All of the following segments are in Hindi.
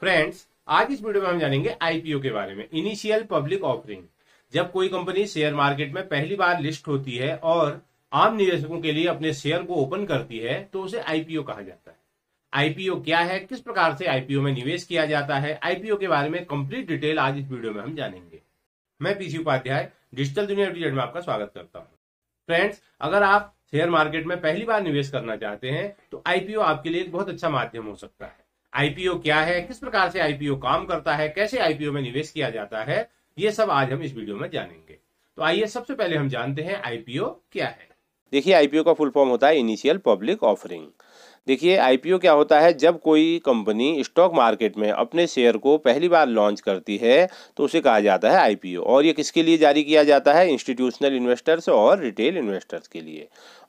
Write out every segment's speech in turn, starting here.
फ्रेंड्स आज इस वीडियो में हम जानेंगे आईपीओ के बारे में इनिशियल पब्लिक ऑफरिंग जब कोई कंपनी शेयर मार्केट में पहली बार लिस्ट होती है और आम निवेशकों के लिए अपने शेयर को ओपन करती है तो उसे आईपीओ कहा जाता है आईपीओ क्या है किस प्रकार से आईपीओ में निवेश किया जाता है आईपीओ के बारे में कंप्लीट डिटेल आज इस वीडियो में हम जानेंगे मैं पीसी उपाध्याय डिजिटल दुनिया में आपका स्वागत करता हूँ फ्रेंड्स अगर आप शेयर मार्केट में पहली बार निवेश करना चाहते हैं तो आईपीओ आपके लिए एक बहुत अच्छा माध्यम हो सकता है आईपीओ क्या है किस प्रकार से आईपीओ काम करता है कैसे आईपीओ में निवेश किया जाता है ये सब आज हम इस वीडियो में जानेंगे तो आइए सबसे पहले हम जानते हैं आईपीओ क्या है देखिए आईपीओ का फुल फॉर्म होता है इनिशियल पब्लिक ऑफरिंग देखिए आईपीओ क्या होता है जब कोई कंपनी स्टॉक मार्केट में अपने शेयर को पहली बार लॉन्च करती है तो उसे कहा जाता है आईपीओ और ये किसके लिए जारी किया जाता है इंस्टीट्यूशनल इन्वेस्टर्स और रिटेल इन्वेस्टर्स के लिए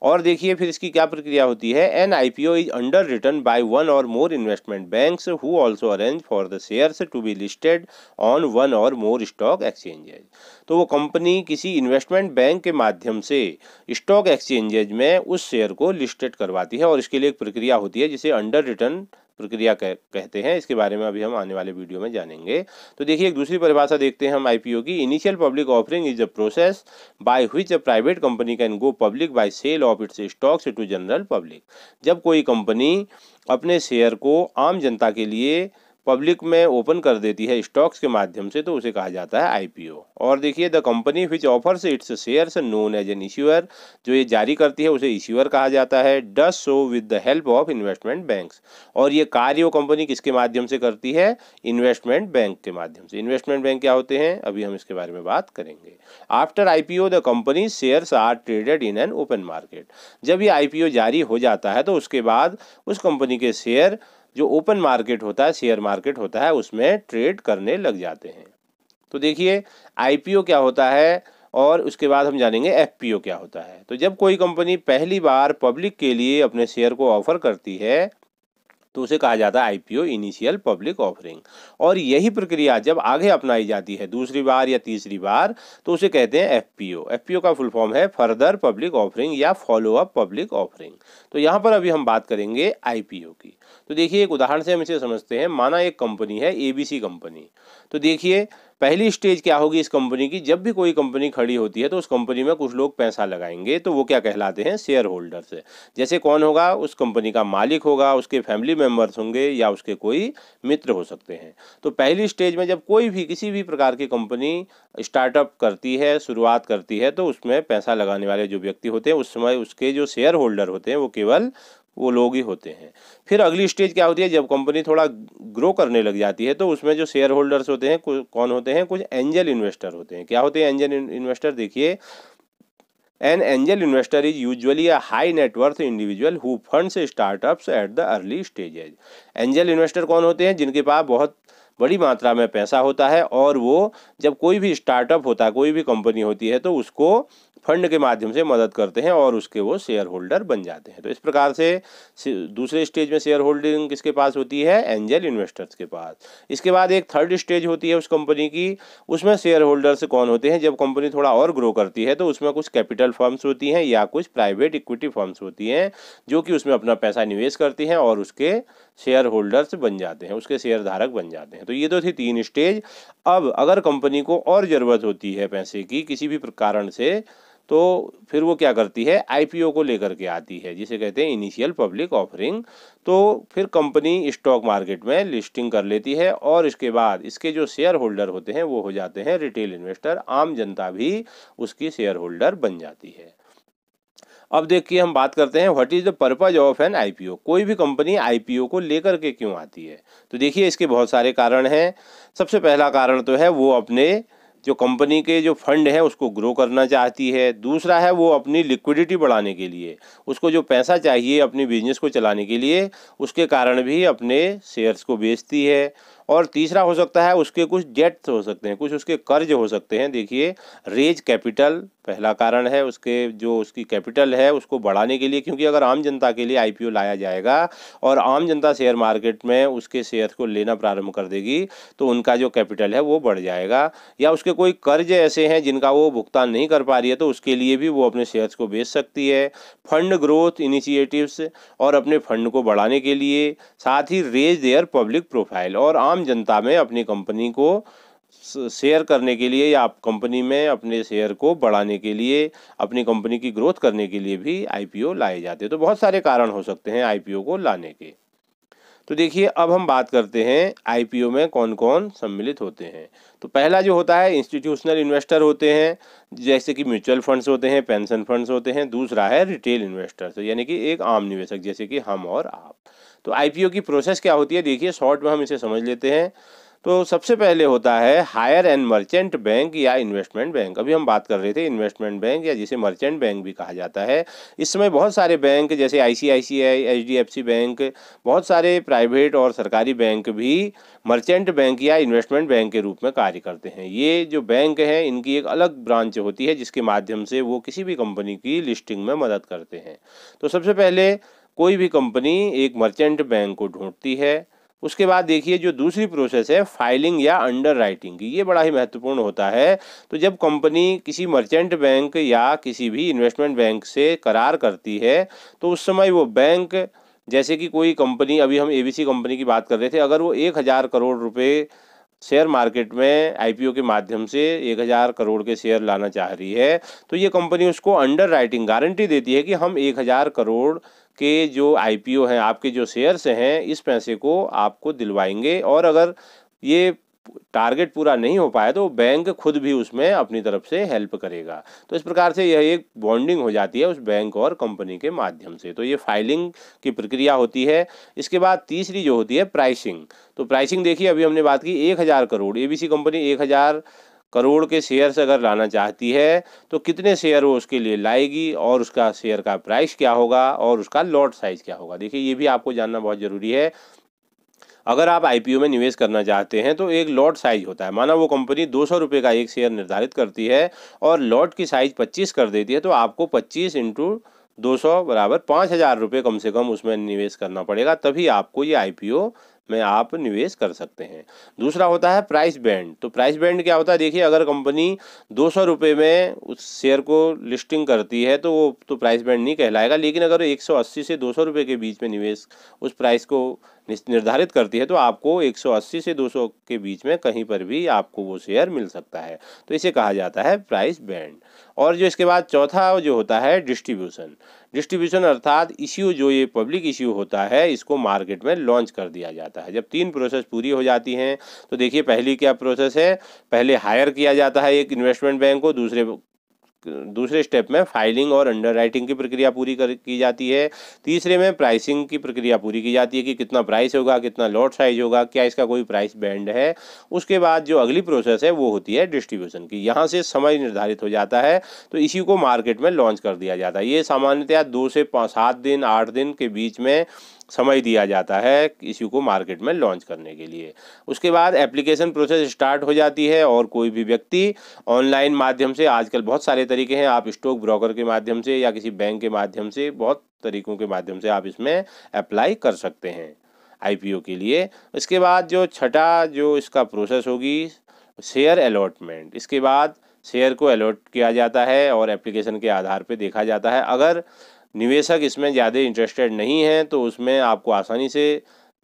और देखिए फिर इसकी क्या प्रक्रिया होती है an I P O is underwritten by one or more investment bank who also arrange for the shares to be listed on one or more stock exchanges तो वो कंपनी किसी इन्वेस्टमेंट बैंक के माध्यम से स्टॉक एक्सचेंजेज में उस शेयर को लिस्टेड करवाती है और इसके लिए एक प्रक्रिया होती है जिसे अंडर रिटर्न प्रक्रिया कह, कहते हैं इसके बारे में अभी हम आने वाले वीडियो में जानेंगे तो देखिए एक दूसरी परिभाषा देखते हैं हम आईपीओ की initial public offering is a process by which a private company can go public by sale of its stocks to general public जब कोई कंपनी अपने शेयर को आम जनता के लिए पब्लिक में ओपन कर देती है स्टॉक्स के माध्यम से तो उसे कहा जाता है आईपीओ और देखिए the company which offers its shares known as an issuer जो ये जारी करती है उसे इश्यूअर कहा जाता है does so with the help of investment banks और ये कार्य कंपनी किसके माध्यम से करती है इन्वेस्टमेंट बैंक के माध्यम से इन्वेस्टमेंट बैंक क्या होते हैं अभी हम इसके बारे में बात करेंगे after uh the company shares are traded in an open market जब ये ओ जारी हो जाता है तो उसके बाद उस कंपनी के शेयर जो ओपन मार्केट होता है शेयर मार्केट होता है उसमें ट्रेड करने लग जाते हैं तो देखिए आईपीओ क्या होता है और उसके बाद हम जानेंगे एफपीओ क्या होता है तो जब कोई कंपनी पहली बार पब्लिक के लिए अपने शेयर को ऑफर करती है तो उसे कहा जाता है आईपीओ इनिशियल पब्लिक ऑफरिंग और यही प्रक्रिया जब आगे अपनाई जाती है दूसरी बार या तीसरी बार तो उसे कहते हैं एफपीओ एफपीओ का फुल फॉर्म है फर्दर पब्लिक ऑफरिंग या फॉलो अप पब्लिक ऑफरिंग तो यहाँ पर अभी हम बात करेंगे आईपीओ की तो देखिए एक उदाहरण से हम इसे समझते हैं माना एक कंपनी है एबीसी कंपनी तो देखिए पहली स्टेज क्या होगी इस कंपनी की जब भी कोई कंपनी खड़ी होती है तो उस कंपनी में कुछ लोग पैसा लगाएंगे तो वो क्या कहलाते हैं शेयर होल्डर्स जैसे कौन होगा उस कंपनी का मालिक होगा उसके फैमिली मेम्बर्स होंगे या उसके कोई मित्र हो सकते हैं तो पहली स्टेज में जब कोई भी किसी भी प्रकार की कंपनी स्टार्टअप करती है शुरुआत करती है तो उसमें पैसा लगाने वाले जो व्यक्ति होते हैं उस समय उसके जो शेयर होल्डर होते हैं वो केवल वो लोग ही होते हैं फिर अगली स्टेज क्या होती है जब कंपनी थोड़ा ग्रो करने लग जाती है तो उसमें जो शेयर होल्डर्स होते हैं कौन होते हैं कुछ एंजल इन्वेस्टर होते हैं क्या होते हैं एंजल इन्वेस्टर देखिए an angel investor is usually a high net worth individual who funds startups at the early stages angel investor कौन होते हैं जिनके पास बहुत बड़ी मात्रा में पैसा होता है और वो जब कोई भी स्टार्टअप होता है कोई भी कंपनी होती है तो उसको फंड के माध्यम से मदद करते हैं और उसके वो शेयर होल्डर बन जाते हैं तो इस प्रकार से दूसरे स्टेज में शेयर होल्डिंग किसके पास होती है एंजल इन्वेस्टर्स के पास इसके बाद एक थर्ड स्टेज होती है उस कंपनी की उसमें शेयर होल्डर्स कौन होते हैं जब कंपनी थोड़ा और ग्रो करती है तो उसमें कुछ कैपिटल फर्म्स होती हैं या कुछ प्राइवेट इक्विटी फर्म्स होती हैं जो कि उसमें अपना पैसा निवेश करती हैं और उसके शेयर होल्डर्स बन जाते हैं उसके शेयर धारक बन जाते हैं तो ये तो थी तीन स्टेज अब अगर कंपनी को और ज़रूरत होती है पैसे की किसी भी कारण से तो फिर वो क्या करती है आईपीओ को लेकर के आती है जिसे कहते हैं इनिशियल पब्लिक ऑफरिंग तो फिर कंपनी स्टॉक मार्केट में लिस्टिंग कर लेती है और इसके बाद इसके जो शेयर होल्डर होते हैं वो हो जाते हैं रिटेल इन्वेस्टर आम जनता भी उसकी शेयर होल्डर बन जाती है अब देखिए हम बात करते हैं what is the purpose of an IPO कोई भी कंपनी आईपीओ को लेकर के क्यों आती है तो देखिए इसके बहुत सारे कारण हैं सबसे पहला कारण तो है वो अपने जो कंपनी के जो फंड है उसको ग्रो करना चाहती है दूसरा है वो अपनी लिक्विडिटी बढ़ाने के लिए उसको जो पैसा चाहिए अपने बिजनेस को चलाने के लिए उसके कारण भी अपने शेयर्स को बेचती है और तीसरा हो सकता है उसके कुछ डेट्स हो सकते हैं कुछ उसके कर्ज हो सकते हैं देखिए रेज कैपिटल पहला कारण है उसके जो उसकी कैपिटल है उसको बढ़ाने के लिए क्योंकि अगर आम जनता के लिए आईपीओ लाया जाएगा और आम जनता शेयर मार्केट में उसके शेयर को लेना प्रारंभ कर देगी तो उनका जो कैपिटल है वो बढ़ जाएगा या उसके कोई कर्ज ऐसे हैं जिनका वो भुगतान नहीं कर पा रही है तो उसके लिए भी वो अपने शेयर्स को बेच सकती है फंड ग्रोथ इनिशिएटिव्स और अपने फंड को बढ़ाने के लिए साथ ही रेज देयर पब्लिक प्रोफाइल और आम जनता में अपनी कंपनी को शेयर करने के लिए या आप कंपनी में अपने शेयर को बढ़ाने के लिए अपनी कंपनी की ग्रोथ करने के लिए भी आईपीओ लाए जाते हैं तो बहुत सारे कारण हो सकते हैं आईपीओ को लाने के तो देखिए अब हम बात करते हैं आईपीओ में कौन कौन सम्मिलित होते हैं तो पहला जो होता है इंस्टीट्यूशनल इन्वेस्टर होते हैं जैसे कि म्यूचुअल फंड्स होते हैं पेंशन फंड्स होते हैं दूसरा है रिटेल इन्वेस्टर तो यानी कि एक आम निवेशक जैसे कि हम और आप तो आईपीओ की प्रोसेस क्या होती है देखिए शॉर्ट में हम इसे समझ लेते हैं तो सबसे पहले होता है हायर एंड मर्चेंट बैंक या इन्वेस्टमेंट बैंक अभी हम बात कर रहे थे इन्वेस्टमेंट बैंक या जिसे मर्चेंट बैंक भी कहा जाता है इस समय बहुत सारे बैंक जैसे आईसीआईसीआई सी बैंक बहुत सारे प्राइवेट और सरकारी बैंक भी मर्चेंट बैंक या इन्वेस्टमेंट बैंक के रूप में कार्य करते हैं ये जो बैंक हैं इनकी एक अलग ब्रांच होती है जिसके माध्यम से वो किसी भी कंपनी की लिस्टिंग में मदद करते हैं तो सबसे पहले कोई भी कंपनी एक मर्चेंट बैंक को ढूंढती है उसके बाद देखिए जो दूसरी प्रोसेस है फाइलिंग या अंडर राइटिंग की ये बड़ा ही महत्वपूर्ण होता है तो जब कंपनी किसी मर्चेंट बैंक या किसी भी इन्वेस्टमेंट बैंक से करार करती है तो उस समय वो बैंक जैसे कि कोई कंपनी अभी हम एबीसी कंपनी की बात कर रहे थे अगर वो एक हज़ार करोड़ रुपये शेयर मार्केट में आईपीओ के माध्यम से एक हज़ार करोड़ के शेयर लाना चाह रही है तो ये कंपनी उसको अंडर राइटिंग गारंटी देती है कि हम एक हज़ार करोड़ के जो आईपीओ हैं आपके जो शेयर्स हैं इस पैसे को आपको दिलवाएंगे और अगर ये टारगेट पूरा नहीं हो पाया तो बैंक खुद भी उसमें अपनी तरफ से हेल्प करेगा तो इस प्रकार से यह एक बॉन्डिंग हो जाती है उस बैंक और कंपनी के माध्यम से तो ये फाइलिंग की प्रक्रिया होती है इसके बाद तीसरी जो होती है प्राइसिंग तो प्राइसिंग देखिए अभी हमने बात की एक हज़ार करोड़ एबीसी कंपनी एक हज़ार करोड़ के से अगर लाना चाहती है तो कितने शेयर वो उसके लिए लाएगी और उसका शेयर का प्राइस क्या होगा और उसका लॉट साइज क्या होगा देखिए ये भी आपको जानना बहुत ज़रूरी है अगर आप आईपीओ में निवेश करना चाहते हैं तो एक लॉट साइज होता है माना वो कंपनी दो सौ रुपये का एक शेयर निर्धारित करती है और लॉट की साइज पच्चीस कर देती है तो आपको पच्चीस इंटू दो सौ बराबर पाँच हज़ार रुपये कम से कम उसमें निवेश करना पड़ेगा तभी आपको ये आईपीओ में आप निवेश कर सकते हैं दूसरा होता है प्राइस बैंड तो प्राइस बैंड क्या होता है देखिए अगर कंपनी दो सौ रुपये में उस शेयर को लिस्टिंग करती है तो वो तो प्राइस बैंड नहीं कहलाएगा लेकिन अगर एक सौ अस्सी से दो सौ रुपये के बीच में निवेश उस प्राइस को निर्धारित करती है तो आपको 180 से 200 के बीच में कहीं पर भी आपको वो शेयर मिल सकता है तो इसे कहा जाता है प्राइस बैंड और जो इसके बाद चौथा जो होता है डिस्ट्रीब्यूशन डिस्ट्रीब्यूशन अर्थात इश्यू जो ये पब्लिक इश्यू होता है इसको मार्केट में लॉन्च कर दिया जाता है जब तीन प्रोसेस पूरी हो जाती हैं तो देखिए पहली क्या प्रोसेस है पहले हायर किया जाता है एक इन्वेस्टमेंट बैंक को दूसरे दूसरे स्टेप में फाइलिंग और अंडर राइटिंग की प्रक्रिया पूरी कर की जाती है तीसरे में प्राइसिंग की प्रक्रिया पूरी की जाती है कि कितना प्राइस होगा कितना लॉट साइज होगा क्या इसका कोई प्राइस बैंड है उसके बाद जो अगली प्रोसेस है वो होती है डिस्ट्रीब्यूशन की यहाँ से समय निर्धारित हो जाता है तो इसी को मार्केट में लॉन्च कर दिया जाता है ये सामान्यतया दो से पाँच सात दिन आठ दिन के बीच में समय दिया जाता है इसी को मार्केट में लॉन्च करने के लिए उसके बाद एप्लीकेशन प्रोसेस स्टार्ट हो जाती है और कोई भी व्यक्ति ऑनलाइन माध्यम से आजकल बहुत सारे तरीके हैं आप स्टॉक ब्रोकर के माध्यम से या किसी बैंक के माध्यम से बहुत तरीकों के माध्यम से आप इसमें अप्लाई कर सकते हैं आई के लिए इसके बाद जो छठा जो इसका प्रोसेस होगी शेयर अलॉटमेंट इसके बाद शेयर को अलॉट किया जाता है और एप्लीकेशन के आधार पर देखा जाता है अगर निवेशक इसमें ज़्यादा इंटरेस्टेड नहीं हैं तो उसमें आपको आसानी से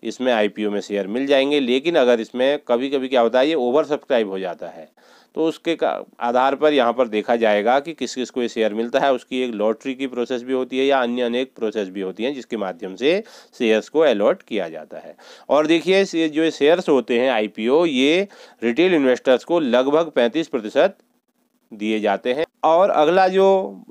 इसमें आई में शेयर मिल जाएंगे लेकिन अगर इसमें कभी कभी क्या होता है ये ओवर सब्सक्राइब हो जाता है तो उसके आधार पर यहाँ पर देखा जाएगा कि किस किस को ये शेयर मिलता है उसकी एक लॉटरी की प्रोसेस भी होती है या अन्य अनेक प्रोसेस भी होती हैं जिसके माध्यम से शेयर्स को अलॉट किया जाता है और देखिए जो शेयर्स होते हैं आईपीओ ये रिटेल इन्वेस्टर्स को लगभग पैंतीस प्रतिशत दिए जाते हैं और अगला जो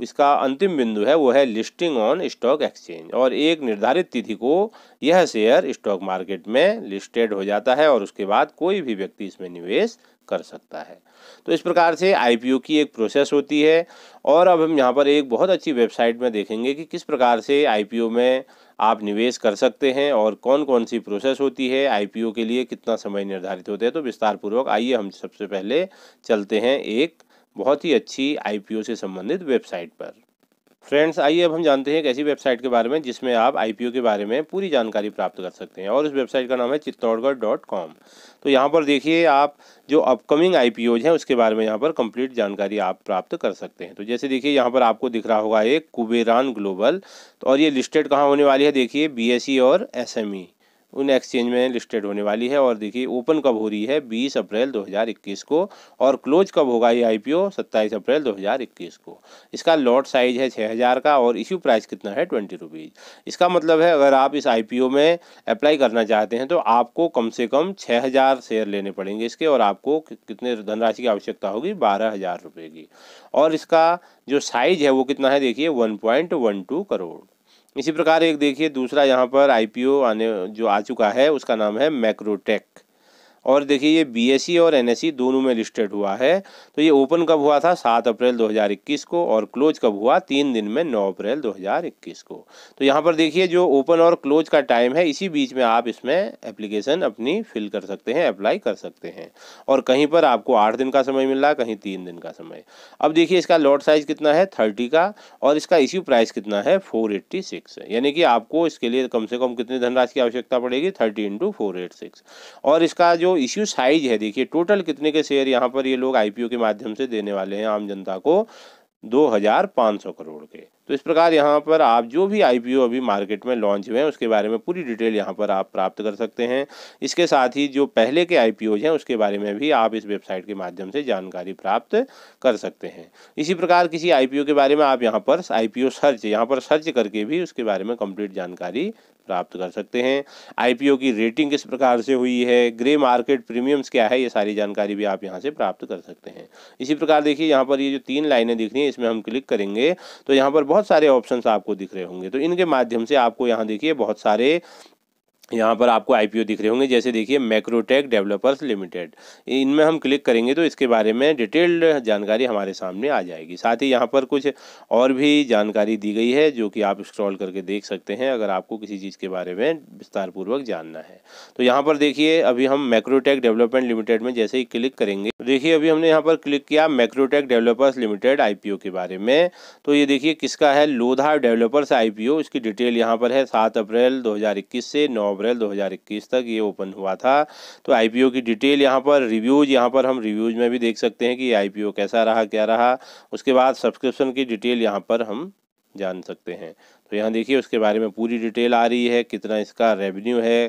इसका अंतिम बिंदु है वो है लिस्टिंग ऑन स्टॉक एक्सचेंज और एक निर्धारित तिथि को यह शेयर स्टॉक मार्केट में लिस्टेड हो जाता है और उसके बाद कोई भी व्यक्ति इसमें निवेश कर सकता है तो इस प्रकार से आईपीओ की एक प्रोसेस होती है और अब हम यहाँ पर एक बहुत अच्छी वेबसाइट में देखेंगे कि किस प्रकार से आईपीओ में आप निवेश कर सकते हैं और कौन कौन सी प्रोसेस होती है आईपीओ के लिए कितना समय निर्धारित होते हैं तो विस्तारपूर्वक आइए हम सबसे पहले चलते हैं एक बहुत ही अच्छी आईपीओ से संबंधित वेबसाइट पर फ्रेंड्स आइए अब हम जानते हैं एक ऐसी वेबसाइट के बारे में जिसमें आप आईपीओ के बारे में पूरी जानकारी प्राप्त कर सकते हैं और उस वेबसाइट का नाम है चित्तौड़गढ़ डॉट कॉम तो यहाँ पर देखिए आप जो अपकमिंग आई हैं उसके बारे में यहाँ पर कंप्लीट जानकारी आप प्राप्त कर सकते हैं तो जैसे देखिए यहाँ पर आपको दिख रहा होगा एक कुबेरान ग्लोबल तो और ये लिस्टेड कहाँ होने वाली है देखिए बी e और एस उन एक्सचेंज में लिस्टेड होने वाली है और देखिए ओपन कब हो रही है 20 अप्रैल 2021 को और क्लोज कब होगा ये आईपीओ 27 अप्रैल 2021 को इसका लॉट साइज है 6000 का और इश्यू प्राइस कितना है ट्वेंटी रुपीज़ इसका मतलब है अगर आप इस आईपीओ में अप्लाई करना चाहते हैं तो आपको कम से कम छः शेयर लेने पड़ेंगे इसके और आपको कितने धनराशि की आवश्यकता होगी बारह हज़ार की और इसका जो साइज है वो कितना है देखिए one point one two crore इसी प्रकार एक देखिए दूसरा यहाँ पर आईपीओ आने जो आ चुका है उसका नाम है मैक्रोटेक और देखिए ये बीएसई e और एनएसई e दोनों में लिस्टेड हुआ है तो ये ओपन कब हुआ था सात अप्रैल 2021 को और क्लोज कब हुआ तीन दिन में नौ अप्रैल 2021 को तो यहाँ पर देखिए जो ओपन और क्लोज का टाइम है इसी बीच में आप इसमें एप्लीकेशन अपनी फिल कर सकते हैं अप्लाई कर सकते हैं और कहीं पर आपको आठ दिन का समय मिल रहा है कहीं तीन दिन का समय अब देखिए इसका लॉट साइज कितना है थर्टी का और इसका इश्यू प्राइस कितना है फोर एट्टी सिक्स यानी कि आपको इसके लिए कम से कम कितनी धनराशि की आवश्यकता पड़ेगी thirty into four eight six और इसका जो दोस्तों इश्यू साइज है देखिए टोटल कितने के शेयर यहाँ पर ये लोग आईपीओ के माध्यम से देने वाले हैं आम जनता को 2500 करोड़ के तो इस प्रकार यहाँ पर आप जो भी आईपीओ अभी मार्केट में लॉन्च हुए हैं उसके बारे में पूरी डिटेल यहाँ पर आप प्राप्त कर सकते हैं इसके साथ ही जो पहले के आईपीओज हैं उसके बारे में भी आप इस वेबसाइट के माध्यम से जानकारी प्राप्त कर सकते हैं इसी प्रकार किसी आईपीओ के बारे में आप यहाँ पर आईपीओ सर्च यहाँ पर सर्च करके भी उसके बारे में कम्प्लीट जानकारी प्राप्त कर सकते हैं आईपीओ की रेटिंग किस प्रकार से हुई है ग्रे मार्केट प्रीमियम्स क्या है ये सारी जानकारी भी आप यहाँ से प्राप्त कर सकते हैं इसी प्रकार देखिए यहाँ पर ये जो तीन लाइनें दिख रही हैं इसमें हम क्लिक करेंगे तो यहाँ पर बहुत सारे ऑप्शन आपको दिख रहे होंगे तो इनके माध्यम से आपको यहाँ देखिए बहुत सारे यहाँ पर आपको आईपीओ दिख रहे होंगे जैसे देखिए मैक्रोटेक डेवलपर्स लिमिटेड इनमें हम क्लिक करेंगे तो इसके बारे में डिटेल्ड जानकारी हमारे सामने आ जाएगी साथ ही यहाँ पर कुछ और भी जानकारी दी गई है जो कि आप स्क्रॉल करके देख सकते हैं अगर आपको किसी चीज़ के बारे में विस्तारपूर्वक जानना है तो यहाँ पर देखिए अभी हम मैक्रोटेक डेवलपमेंट लिमिटेड में जैसे ही क्लिक करेंगे देखिए अभी हमने यहाँ पर क्लिक किया मैक्रोटेक डेवलपर्स लिमिटेड आईपीओ के बारे में तो ये देखिए किसका है लोधा डेवलपर्स आईपीओ इसकी डिटेल यहाँ पर है सात अप्रैल दो से नौ अप्रैल 2021 तक ये ओपन हुआ था तो आईपीओ की डिटेल यहाँ पर रिव्यूज़ यहाँ पर हम रिव्यूज़ में भी देख सकते हैं कि आईपीओ कैसा रहा क्या रहा उसके बाद सब्सक्रिप्शन की डिटेल यहाँ पर हम जान सकते हैं तो यहाँ देखिए उसके बारे में पूरी डिटेल आ रही है कितना इसका रेवेन्यू है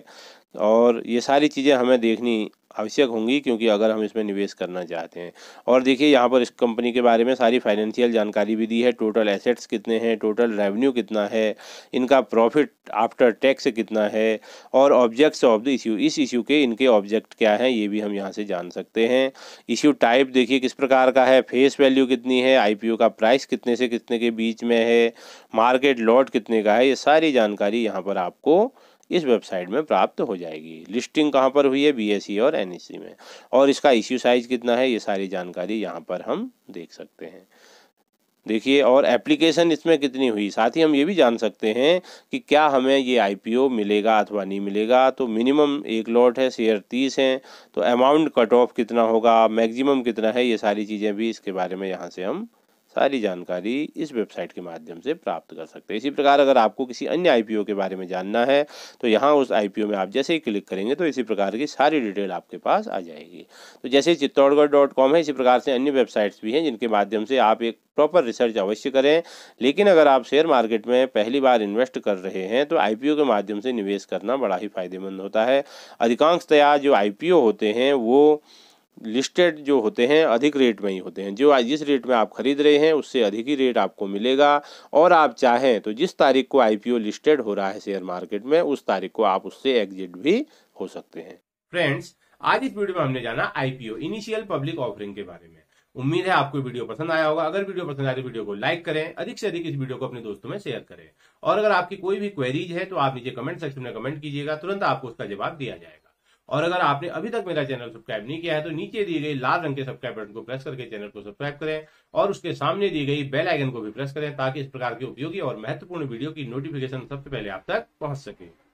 और ये सारी चीज़ें हमें देखनी आवश्यक होंगी क्योंकि अगर हम इसमें निवेश करना चाहते हैं और देखिए यहाँ पर इस कंपनी के बारे में सारी फाइनेंशियल जानकारी भी दी है टोटल एसेट्स कितने हैं टोटल रेवेन्यू कितना है इनका प्रॉफिट आफ्टर टैक्स कितना है और ऑब्जेक्ट्स ऑफ द इशू इस इश्यू के इनके ऑब्जेक्ट क्या हैं ये भी हम यहाँ से जान सकते हैं इशू टाइप देखिए किस प्रकार का है फेस वैल्यू कितनी है आई का प्राइस कितने से कितने के बीच में है मार्केट लॉट कितने का है ये सारी जानकारी यहाँ पर आपको इस वेबसाइट में प्राप्त हो जाएगी लिस्टिंग कहाँ पर हुई है सी e और सी e में और इसका इश्यू साइज कितना है ये सारी जानकारी यहाँ पर हम देख सकते हैं देखिए और एप्लीकेशन इसमें कितनी हुई साथ ही हम ये भी जान सकते हैं कि क्या हमें ये आईपीओ मिलेगा अथवा नहीं मिलेगा तो मिनिमम एक लॉट है शेयर तीस हैं तो अमाउंट कट ऑफ कितना होगा मैक्सिमम कितना है ये सारी चीज़ें भी इसके बारे में यहाँ से हम सारी जानकारी इस वेबसाइट के माध्यम से प्राप्त कर सकते हैं इसी प्रकार अगर आपको किसी अन्य आई के बारे में जानना है तो यहाँ उस आईपीओ में आप जैसे ही क्लिक करेंगे तो इसी प्रकार की सारी डिटेल आपके पास आ जाएगी तो जैसे चित्तौड़गढ़ डॉट कॉम है इसी प्रकार से अन्य वेबसाइट्स भी हैं जिनके माध्यम से आप एक प्रॉपर रिसर्च अवश्य करें लेकिन अगर आप शेयर मार्केट में पहली बार इन्वेस्ट कर रहे हैं तो आईपीओ के माध्यम से निवेश करना बड़ा ही फायदेमंद होता है अधिकांशतया जो आईपीओ होते हैं वो लिस्टेड जो होते हैं अधिक रेट में ही होते हैं जो जिस रेट में आप खरीद रहे हैं उससे अधिक ही रेट आपको मिलेगा और आप चाहें तो जिस तारीख को आईपीओ लिस्टेड हो रहा है शेयर मार्केट में उस तारीख को आप उससे एग्जिट भी हो सकते हैं फ्रेंड्स आज इस वीडियो में हमने जाना आईपीओ इनिशियल पब्लिक ऑफरिंग के बारे में उम्मीद है आपको वीडियो पसंद आया होगा अगर वीडियो पसंद आए तो वीडियो को लाइक करें अधिक से अधिक इस वीडियो को अपने दोस्तों में शेयर करें और अगर आपकी कोई भी क्वेरीज है तो आप नीचे कमेंट सेक्शन में कमेंट कीजिएगा तुरंत आपको उसका जवाब दिया जाएगा और अगर आपने अभी तक मेरा चैनल सब्सक्राइब नहीं किया है तो नीचे दिए गए लाल रंग के सब्सक्राइब बटन को प्रेस करके चैनल को सब्सक्राइब करें और उसके सामने दी गई बेल आइकन को भी प्रेस करें ताकि इस प्रकार के उपयोगी और महत्वपूर्ण वीडियो की नोटिफिकेशन सबसे पहले आप तक पहुंच सके